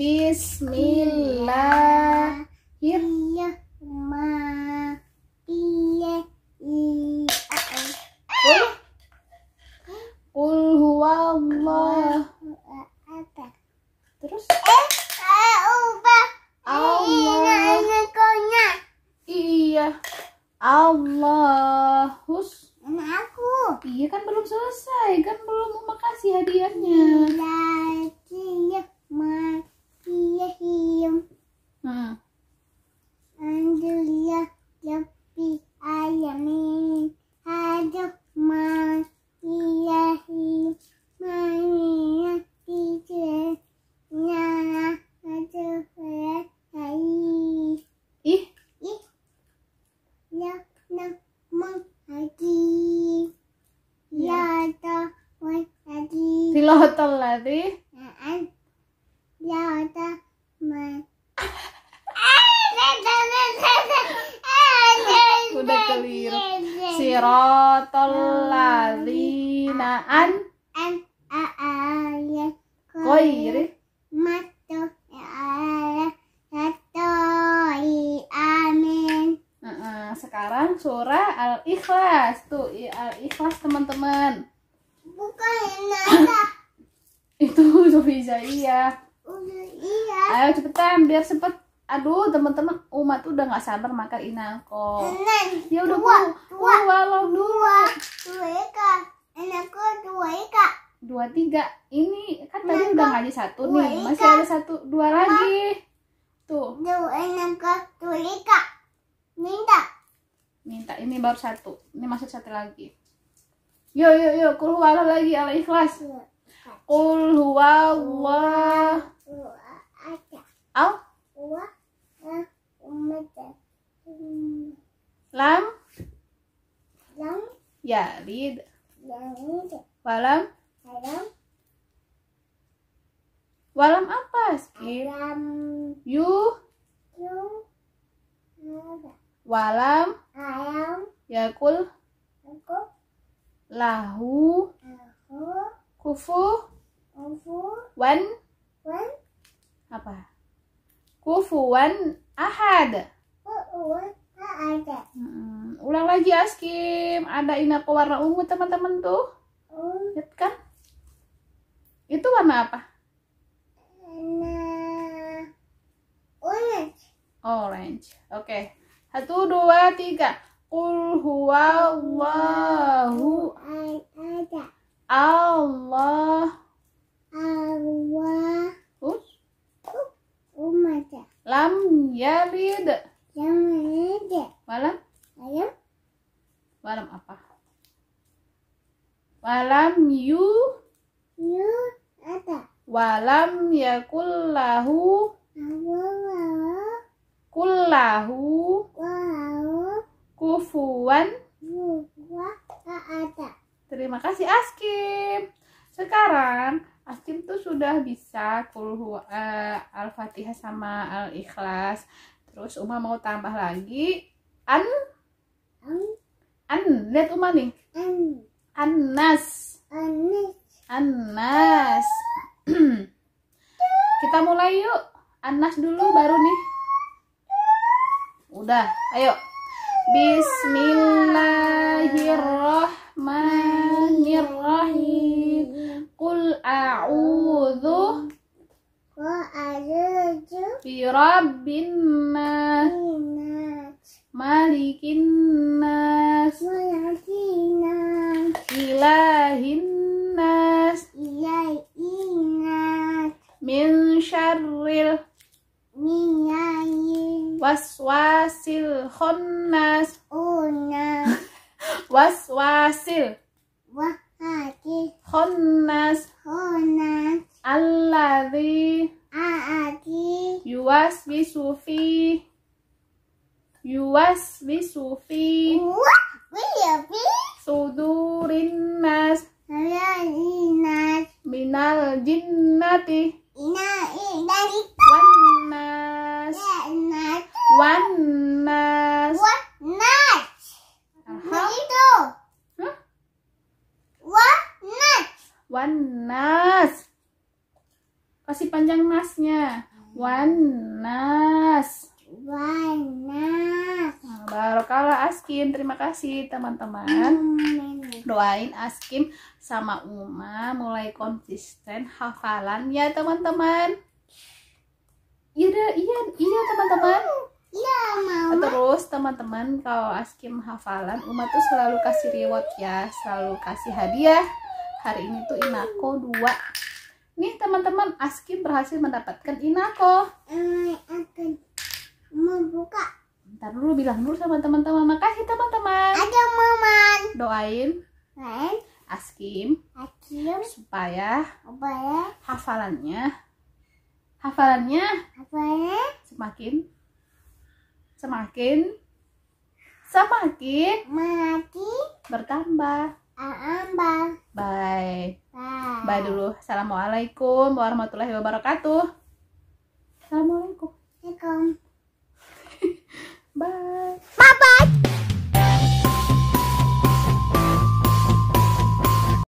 Bismillahirrahmanirrahim. Kul iya, iya, iya. Kul huwallah. Terus? Eh, ubah. Allah. Iya. Allahus. Aku. Iya kan belum selesai, kan belum mau makasih hadiahnya. Iya. Ari? Ya udah main. keliru. Sirotol lazina an an a ya. Koiri. Matu e, amin. sekarang surah al-ikhlas tuh al-ikhlas teman-teman bukan nada Sofiza iya udah iya. iya ayo cepetan biar cepet aduh teman-teman umat udah nggak sabar makan inako iya. ya udah dua dua walau dua dua eka inako dua eka dua tiga ini kan tadi udah ngaji satu dua nih masih ada satu dua lagi tuh dua inako dua eka minta minta ini baru satu ini masih satu lagi yuk yuk yuk kurwalah lagi ala ikhlas iya. Qul huwallahu Al Lam Lam Yalid Yalid Walam Walam Walam apa? Skip. Walam Yu Yu Walam Ayam Yakul Yakul Lahu kufu kufu wan wan apa kufuwan ahad ahad hmm, ulang lagi askim ada inako warna ungu teman-teman tuh oh. lihat kan itu warna apa orange orange oke okay. satu dua tiga kul huwa wahu ahad Allah. Allah. Us? Umata. Lam yalid. Lam yalid. Walam? Walam. Walam apa? Walam yu. Yu ada. Walam ya kulahu, kulahu, kulahu, Kufuan. Kufuan ada. Terima kasih Askim. Sekarang Askim tuh sudah bisa kulhu uh, Al-Fatihah sama Al-Ikhlas. Terus Uma mau tambah lagi an an, an. lihat Uma nih. An. Anas. Anas. Anas. Kita mulai yuk. Anas dulu baru nih. Udah, ayo. Bismillahirrahmanirrahim. rabbin nas malikin nas ilahin nas min syarril waswasil khonnas waswasil wahati khonnas khonnas alladzi Sufi. Yuas bi sufi, Sudurin nas Minal jinnati wanas, nas Wan nas Kasih panjang nasnya Wanas. Wanas. Nah, Barokallah Askin. Terima kasih teman-teman. Doain Askin sama Uma mulai konsisten hafalan ya teman-teman. Iya, iya, iya teman-teman. Iya, Mama. Terus teman-teman kalau Askim hafalan, Uma tuh selalu kasih reward ya, selalu kasih hadiah. Hari ini tuh Inako dua Nih teman-teman, Askin berhasil mendapatkan Inako. Eh, Akan membuka. Ntar dulu bilang dulu sama teman-teman. Makasih teman-teman. Ada maman. Doain. Doain. Askim. Askim. Supaya. Supaya. Hafalannya. Hafalannya. Hafalannya. Semakin. Semakin. Semakin. Semakin. Bertambah. Bye. Bye. Bye dulu. Assalamualaikum warahmatullahi wabarakatuh. Assalamualaikum. Assalamualaikum. Bye. Bye bye.